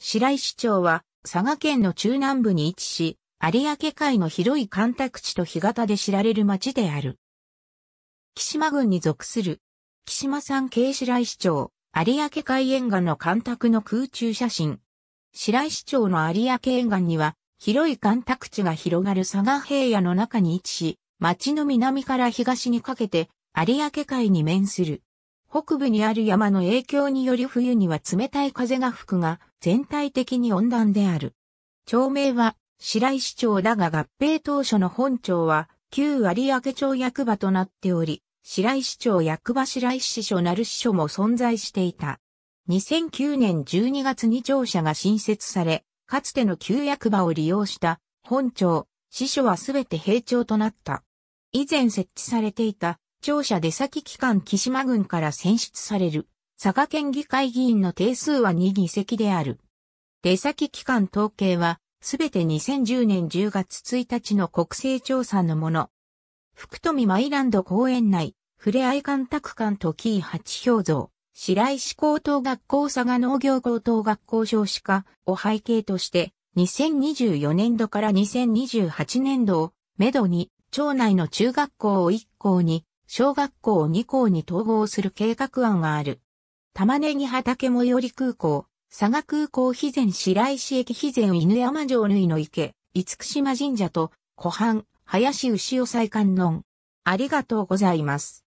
白石町は佐賀県の中南部に位置し、有明海の広い干拓地と干潟で知られる町である。木島郡に属する、木島山系白石町、有明海沿岸の干拓の空中写真。白石町の有明沿岸には、広い干拓地が広がる佐賀平野の中に位置し、町の南から東にかけて、有明海に面する。北部にある山の影響により冬には冷たい風が吹くが、全体的に温暖である。町名は白石町だが合併当初の本町は旧有明町役場となっており、白石町役場白石市所る支所も存在していた。2009年12月に庁舎が新設され、かつての旧役場を利用した本庁、支所はすべて閉庁となった。以前設置されていた庁舎出先機関木島郡から選出される佐賀県議会議員の定数は2議席である。出先機関統計は、すべて2010年10月1日の国勢調査のもの。福富マイランド公園内、ふれあい干拓館とキー八氷像、白石高等学校佐賀農業高等学校少子化を背景として、2024年度から2028年度を、めどに、町内の中学校を1校に、小学校を2校に統合する計画案がある。玉ねぎ畑最寄り空港、佐賀空港肥前白石駅肥前犬山城いの池、厳島神社と、湖畔、林牛尾祭観音。ありがとうございます。